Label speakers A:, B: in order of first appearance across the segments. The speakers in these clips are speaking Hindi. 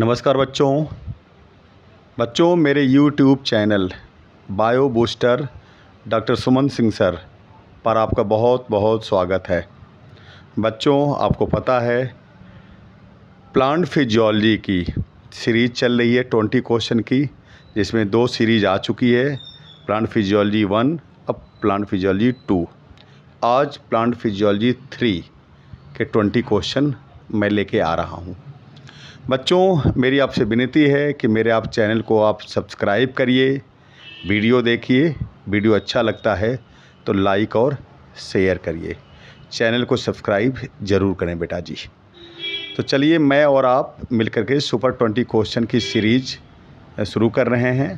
A: नमस्कार बच्चों बच्चों मेरे YouTube channel bio booster doctor Suman Singh sir पर आपका बहुत बहुत स्वागत है बच्चों आपको पता है प्लांट फिजियोलॉजी की सीरीज चल रही है ट्वेंटी क्वेश्चन की जिसमें दो सीरीज आ चुकी है प्लांट फिजियोलॉजी वन अब प्लांट फिजियोलॉजी टू आज प्लांट फिजियोलॉजी थ्री के ट्वेंटी क्वेश्चन मैं लेके आ रहा हूँ बच्चों मेरी आपसे विनती है कि मेरे आप चैनल को आप सब्सक्राइब करिए वीडियो देखिए वीडियो अच्छा लगता है तो लाइक और शेयर करिए चैनल को सब्सक्राइब ज़रूर करें बेटा जी तो चलिए मैं और आप मिलकर के सुपर ट्वेंटी क्वेश्चन की सीरीज शुरू कर रहे हैं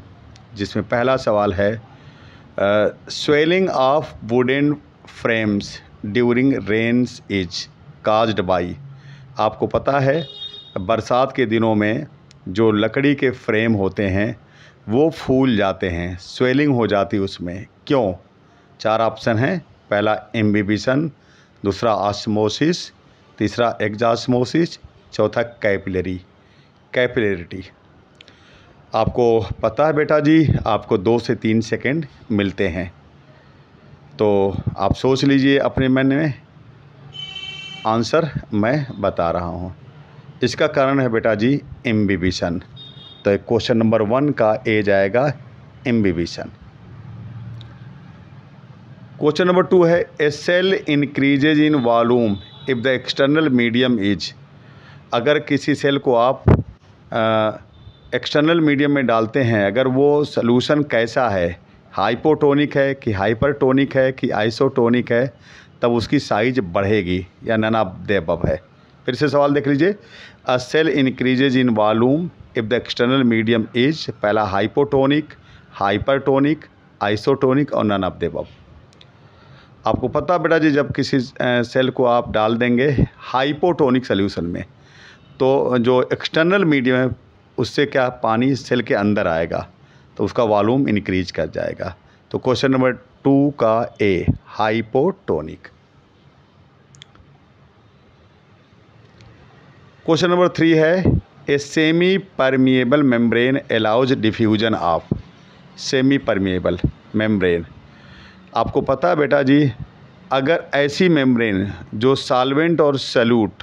A: जिसमें पहला सवाल है swelling of wooden frames during rains is caused by आपको पता है बरसात के दिनों में जो लकड़ी के फ़्रेम होते हैं वो फूल जाते हैं स्वेलिंग हो जाती उसमें क्यों चार ऑप्शन हैं पहला एम्बिबिशन दूसरा आसमोसिस तीसरा एग्जास्मोसिस चौथा कैपिलरी कैपिलरिटी आपको पता है बेटा जी आपको दो से तीन सेकंड मिलते हैं तो आप सोच लीजिए अपने मन में आंसर मैं बता रहा हूँ इसका कारण है बेटा जी एम्बिबिशन तो क्वेश्चन नंबर वन का ए जाएगा एम्बिबिशन क्वेश्चन नंबर टू है a cell increases in volume if the external medium is अगर किसी सेल को आप एक्सटर्नल मीडियम में डालते हैं अगर वो सोलूशन कैसा है हाइपोटोनिक है कि हाइपरटोनिक है कि आइसोटोनिक है तब उसकी साइज बढ़ेगी या नन ऑफ देबब है फिर से सवाल देख लीजिए a cell increases in volume if the external medium is पहला हाइपोटोनिक हाइपरटोनिक आइसोटोनिक और नन ऑफ बब आपको पता बेटा जी जब किसी सेल को आप डाल देंगे हाइपोटोनिक सोल्यूशन में तो जो एक्सटर्नल मीडियम है उससे क्या पानी सेल के अंदर आएगा तो उसका वॉल्यूम इंक्रीज कर जाएगा तो क्वेश्चन नंबर टू का A hypotonic question number three है a semi permeable membrane allows diffusion of semi permeable membrane आपको पता बेटा जी अगर ऐसी मेम्ब्रेन जो सालवेंट और सल्यूट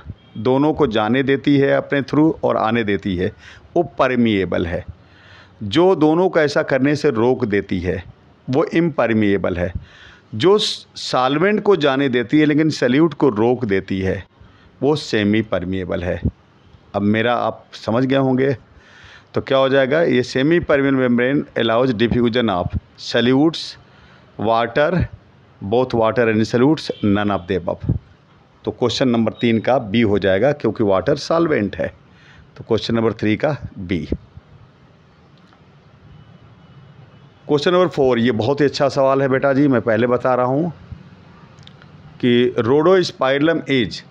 A: दोनों को जाने देती है अपने थ्रू और आने देती है वो परमिएबल है जो दोनों को ऐसा करने से रोक देती है वो इम्परमिएबल है जो सालवेंट को जाने देती है लेकिन सल्यूट को रोक देती है वो सेमी परमिएबल है अब मेरा आप समझ गए होंगे तो क्या हो जाएगा ये semi permeable membrane allows diffusion of solutes water both water and solutes none of देब तो क्वेश्चन नंबर तीन का बी हो जाएगा क्योंकि वाटर सॉल्वेंट है तो क्वेश्चन नंबर थ्री का बी क्वेश्चन नंबर फोर ये बहुत ही अच्छा सवाल है बेटा जी मैं पहले बता रहा हूँ कि Rhodospirillum is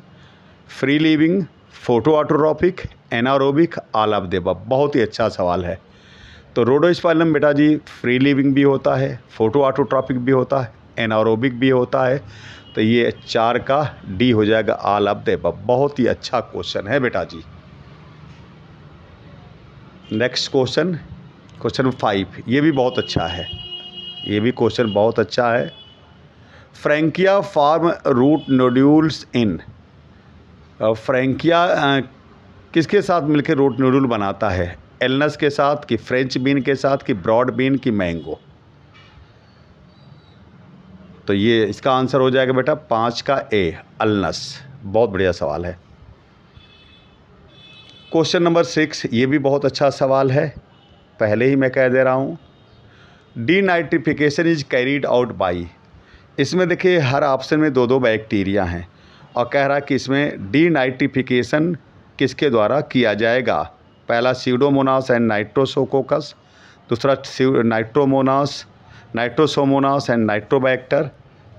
A: free living photo autotrophic anaerobic all of देबा बहुत ही अच्छा सवाल है तो रोडोस्पाइलम बेटा जी फ्री लिविंग भी होता है फोटो ऑटोट्रॉपिक भी होता है एनारोबिक भी होता है तो ये चार का डी हो जाएगा आल ऑफ देबा बहुत ही अच्छा क्वेश्चन है बेटा जी नेक्स्ट क्वेश्चन क्वेश्चन फाइव ये भी बहुत अच्छा है ये भी क्वेश्चन बहुत अच्छा है Frankia form root nodules in Frankia किसके साथ मिलकर रूट नूडल बनाता है एलनस के साथ कि फ्रेंच बीन के साथ कि ब्रॉड बीन की मैंगो तो ये इसका आंसर हो जाएगा बेटा पाँच का ए अलनस बहुत बढ़िया सवाल है क्वेश्चन नंबर सिक्स ये भी बहुत अच्छा सवाल है पहले ही मैं कह दे रहा हूँ denitrification is carried out by इसमें देखिए हर ऑप्शन में दो दो बैक्टीरिया हैं और कह रहा है कि इसमें डीनाइट्रिफिकेशन किसके द्वारा किया जाएगा पहला सीडोमोनास एंड नाइट्रोसोकोकस दूसरा नाइट्रोमोनास नाइट्रोसोमोनास एंड नाइट्रोबैक्टर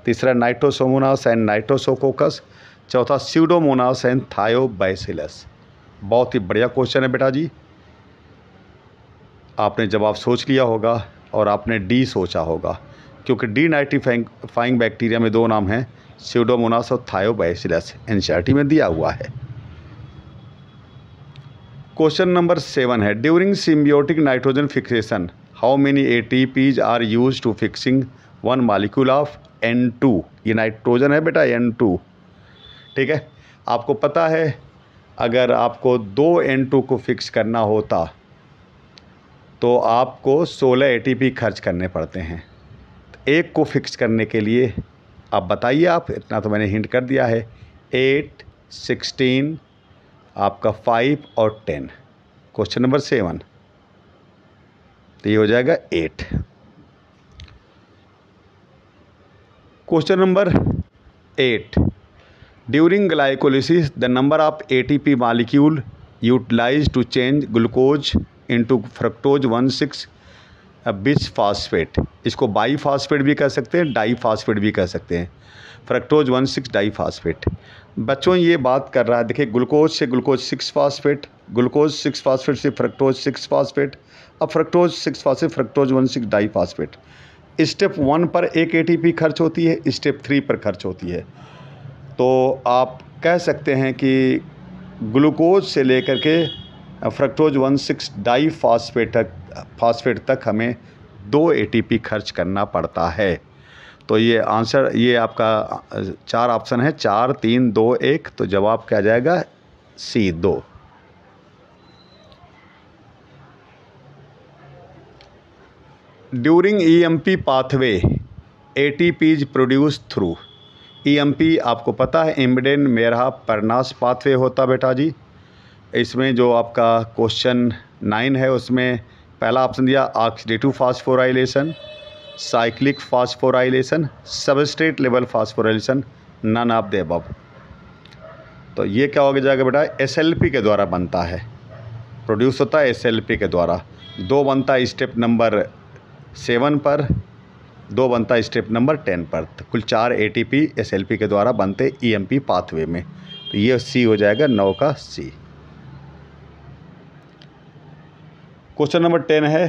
A: तीसरा नाइट्रोसोमोनास एंड नाइट्रोसोकोकस चौथा सीडोमोनास एंड थायोबाइसिलस बहुत ही बढ़िया क्वेश्चन है बेटा जी आपने जवाब सोच लिया होगा और आपने डी सोचा होगा क्योंकि डी नाइटिफाइंग बैक्टीरिया में दो नाम हैं सीडोमोनास और थायोबाइसिलस एनसीईआरटी में दिया हुआ है क्वेश्चन नंबर सेवन है during symbiotic nitrogen fixation how many ATPs are use to fixing one molecule of N two ये नाइट्रोजन है बेटा एन टू ठीक है आपको पता है अगर आपको दो एन टू को फिक्स करना होता तो आपको सोलह ए खर्च करने पड़ते हैं एक को फिक्स करने के लिए अब बताइए आप इतना तो मैंने हिंट कर दिया है एट सिक्सटीन आपका फाइव और टेन क्वेश्चन नंबर सेवन तो ये हो जाएगा eight question number eight during glycolysis the number of A T P molecule utilize to change glucose into fructose one six phosphate इसको बाई फास्फेट भी कह सकते हैं डाई फास्फेट भी कह सकते हैं fructose one six diphosphate बच्चों ये बात कर रहा है देखिए ग्लूकोज से glucose six phosphate glucose six phosphate से फ्रक्टोज सिक्स फास्फेट अब fructose six phosphate fructose one six diphosphate step one पर एक पी खर्च होती है स्टेप थ्री पर खर्च होती है तो आप कह सकते हैं कि ग्लूकोज से लेकर के फ्रक्टोज सिक्स डाई फॉस्फेट तक फॉस्फेट तक हमें दो एटीपी खर्च करना पड़ता है तो ये आंसर ये आपका चार ऑप्शन है चार तीन दो एक तो जवाब क्या जाएगा सी दो during E M P pathway A T Ps produce through E M P आपको पता है इम्बडेन मेरा परनास पाथवे होता बेटा जी इसमें जो आपका क्वेश्चन नाइन है उसमें पहला ऑप्शन दिया oxidative phosphorylation cyclic phosphorylation substrate level phosphorylation none of the above तो ये क्या हो जाएगा बेटा एसएलपी के द्वारा बनता है प्रोड्यूस होता है एसएलपी के द्वारा दो बनता है स्टेप नंबर सेवन पर दो बनता है स्टेप नंबर टेन पर तो कुल चार एटीपी एसएलपी के द्वारा बनते ईएमपी e पाथवे में तो ये सी हो जाएगा नौ का सी क्वेश्चन नंबर टेन है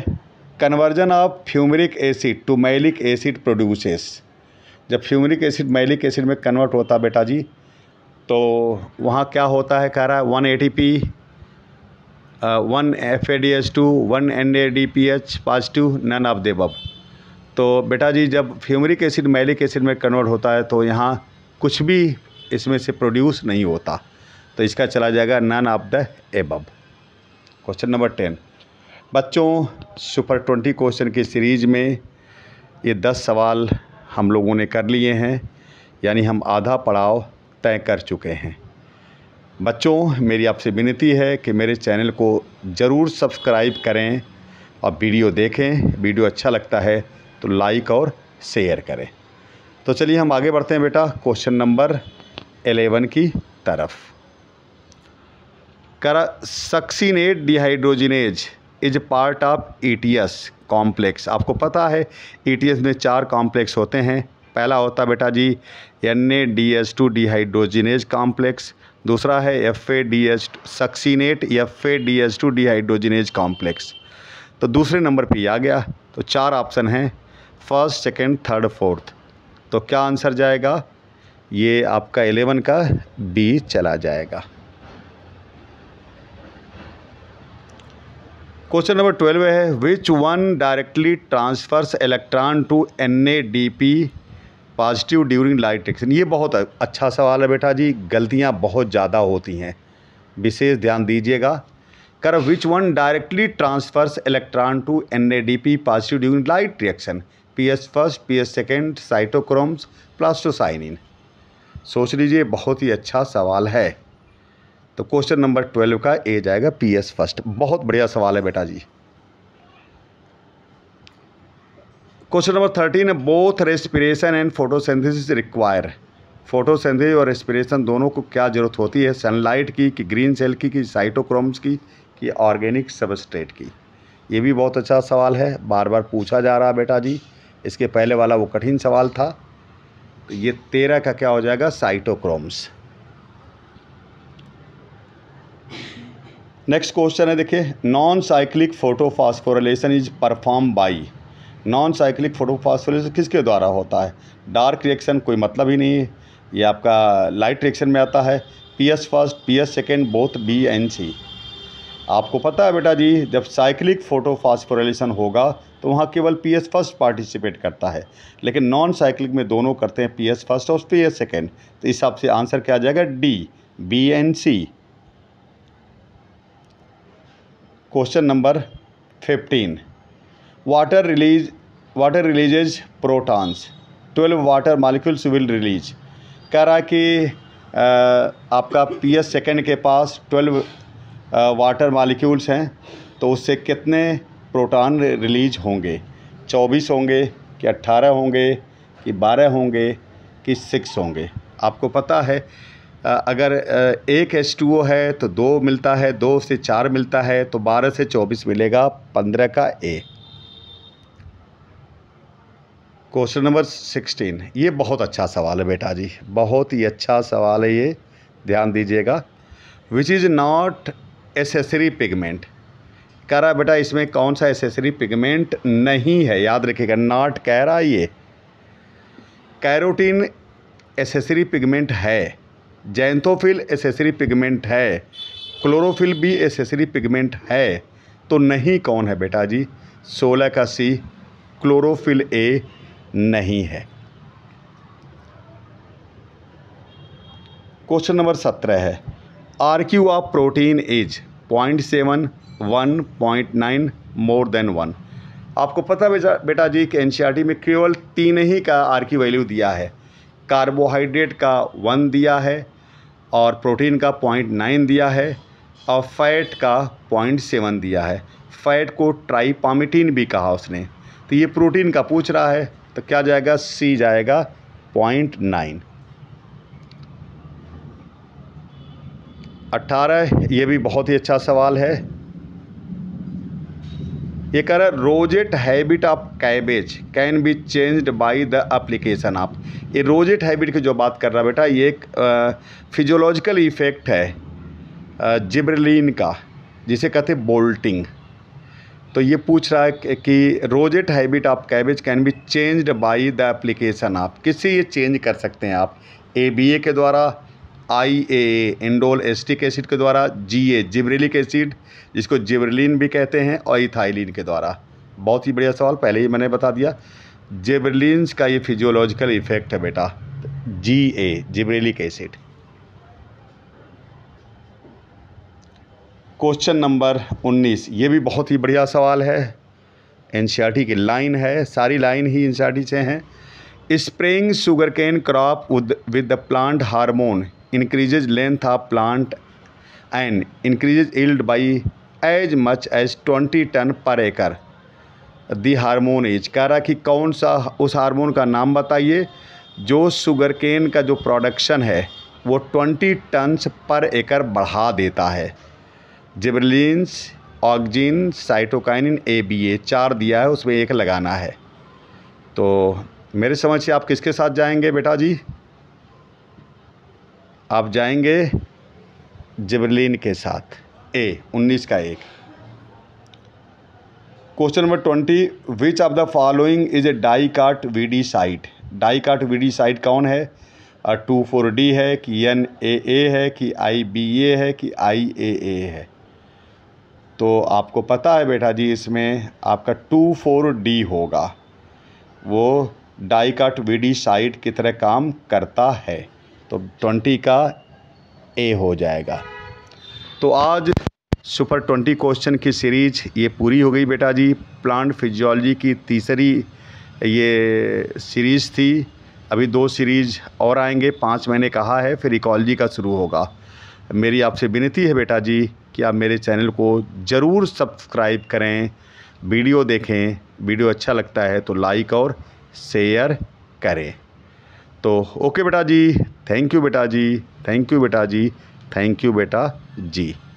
A: conversion of fumaric acid to malic acid produces जब फ्यूमरिक एसिड मैलिक एसिड में कन्वर्ट होता है बेटा जी तो वहाँ क्या होता है कह रहा है one A T P one F A D H two one N A D P H positive none of बब तो बेटा जी जब फ्यूमरिक एसिड मैलिक एसिड में कन्वर्ट होता है तो यहाँ कुछ भी इसमें से प्रोड्यूस नहीं होता तो इसका चला जाएगा none of the above question number ten बच्चों सुपर ट्वेंटी क्वेश्चन की सीरीज़ में ये दस सवाल हम लोगों ने कर लिए हैं यानी हम आधा पड़ाव तय कर चुके हैं बच्चों मेरी आपसे विनती है कि मेरे चैनल को ज़रूर सब्सक्राइब करें और वीडियो देखें वीडियो अच्छा लगता है तो लाइक और शेयर करें तो चलिए हम आगे बढ़ते हैं बेटा क्वेश्चन नंबर एलेवन की तरफ करा succinate dehydrogenase is part of ETS complex आपको पता है ईटीएस e में चार कॉम्प्लेक्स होते हैं पहला होता है बेटा जी N A D S two dehydrogenase complex दूसरा है F A D H succinate F A D H two dehydrogenase complex तो दूसरे नंबर पे आ गया तो चार ऑप्शन हैं फर्स्ट सेकंड थर्ड फोर्थ तो क्या आंसर जाएगा ये आपका एलेवन का बी चला जाएगा क्वेश्चन नंबर ट्वेल्व है which one directly transfers electron to N A D P positive during light action ये बहुत अच्छा सवाल है बेटा जी गलतियाँ बहुत ज़्यादा होती हैं विशेष ध्यान दीजिएगा कर which one directly transfers electron to N A D P positive during light reaction P S first P S second cytochromes plastocyanin सोच लीजिए बहुत ही अच्छा सवाल है तो क्वेश्चन नंबर ट्वेल्व का ए जाएगा पी एस फर्स्ट बहुत बढ़िया सवाल है बेटा जी question number thirteen both respiration and photosynthesis require photosynthesis और रेस्पिरेशन दोनों को क्या ज़रूरत होती है सनलाइट की कि ग्रीन सेल की कि साइटोक्रोम्स की कि ऑर्गेनिक सबस्ट्रेट की ये भी बहुत अच्छा सवाल है बार बार पूछा जा रहा है बेटा जी इसके पहले वाला वो कठिन सवाल था तो ये तेरह का क्या हो जाएगा साइटोक्रोम्स नेक्स्ट क्वेश्चन है देखिए non cyclic photophosphorylation is perform by non cyclic photophosphorylation किसके द्वारा होता है डार्क रिएक्शन कोई मतलब ही नहीं है ये आपका लाइट रिएक्शन में आता है P S first P S second both B and C आपको पता है बेटा जी जब साइक्लिक फोटोफास्फोरेशन होगा तो वहाँ केवल पी एस फर्स्ट पार्टिसिपेट करता है लेकिन नॉन साइक्लिक में दोनों करते हैं पी एस फर्स्ट और पी एस सेकेंड तो इस हिसाब से आंसर क्या आ जाएगा D B and C question number fifteen water release water releases protons twelve water molecules will release कह रहा कि आपका पी एस सेकेंड के पास ट्वेल्व वाटर मालिक्यूल्स हैं तो उससे कितने प्रोटॉन रिलीज होंगे चौबीस होंगे कि अट्ठारह होंगे कि बारह होंगे कि सिक्स होंगे आपको पता है अगर एक एच टू ओ है तो दो मिलता है दो से चार मिलता है तो बारह से चौबीस मिलेगा पंद्रह का ए क्वेश्चन नंबर सिक्सटीन ये बहुत अच्छा सवाल है बेटा जी बहुत ही अच्छा सवाल है ये ध्यान दीजिएगा which is not accessory pigment कह रहा है बेटा इसमें कौन सा एसेसरी पिगमेंट नहीं है याद रखिएगा नॉट कह रहा ये कैरोटीन एसेसरी पिगमेंट है जैंथोफिल एसेसरी पिगमेंट है क्लोरोफिल भी एसेसरी पिगमेंट है तो नहीं कौन है बेटा जी सोलह का सी क्लोरोफिल ए नहीं है क्वेश्चन नंबर सत्रह है R Q of protein is point seven one point nine more than one आपको पता बेटा जी कि एन में केवल तीन ही का आर की वैल्यू दिया है कार्बोहाइड्रेट का वन दिया है और प्रोटीन का पॉइंट नाइन दिया है और फैट का पॉइंट सेवन दिया है फैट को ट्राईपामिटीन भी कहा उसने तो ये प्रोटीन का पूछ रहा है तो क्या जाएगा सी जाएगा पॉइंट नाइन अट्ठारह ये भी बहुत ही अच्छा सवाल है है rosette habit of cabbage can be changed by the application of ये रोजेट हैबिट की जो बात कर रहा बेटा ये एक फिजोलॉजिकल इफेक्ट है जिब्रलिन का जिसे कहते हैं बोल्टिंग तो ये पूछ रहा है कि rosette habit of cabbage can be changed by the application आप किससे ये चेंज कर सकते हैं आप ए बी ए के द्वारा आई ए एंडोल एस्टिक एसिड के द्वारा जी ए जिब्रेलिक एसिड जिसको जिब्रेलिन भी कहते हैं और इथाइलिन के द्वारा बहुत ही बढ़िया सवाल पहले ही मैंने बता दिया जेबरलिन्स का ये फिजियोलॉजिकल इफेक्ट है बेटा G A gibberellic acid question number 19 ये भी बहुत ही बढ़िया सवाल है एन की लाइन है सारी लाइन ही एन से हैं spring sugarcane crop with the plant hormone increases length of plant and increases yield by as much as 20 ton per acre the hormone is कह रहा कि कौन सा उस हारमोन का नाम बताइए जो शुगर केन का जो प्रोडक्शन है वो 20 टन्स पर एकड़ बढ़ा देता है gibberellins auxin cytokinin A B A चार दिया है उसमें एक लगाना है तो मेरे समझ से आप किसके साथ जाएंगे बेटा जी आप जाएंगे जिबलिन के साथ ए उन्नीस का एक question number twenty which of the following is a dicot weedicide dicot weedicide कौन है टू फोर डी है कि एन ए ए है कि आई बी ए है कि आई ए ए है तो आपको पता है बेटा जी इसमें आपका टू फोर डी होगा वो die dicot D site की तरह काम करता है तो ट्वेंटी का ए हो जाएगा तो आज सुपर ट्वेंटी क्वेश्चन की सीरीज ये पूरी हो गई बेटा जी प्लांट फिजियोलॉजी की तीसरी ये सीरीज़ थी अभी दो सीरीज और आएंगे पाँच मैंने कहा है फिर इकोलॉजी का शुरू होगा मेरी आपसे विनती है बेटा जी कि आप मेरे चैनल को ज़रूर सब्सक्राइब करें वीडियो देखें वीडियो अच्छा लगता है तो लाइक और शेयर करें तो ओके बेटा जी थैंक यू बेटा जी थैंक यू बेटा जी थैंक यू बेटा जी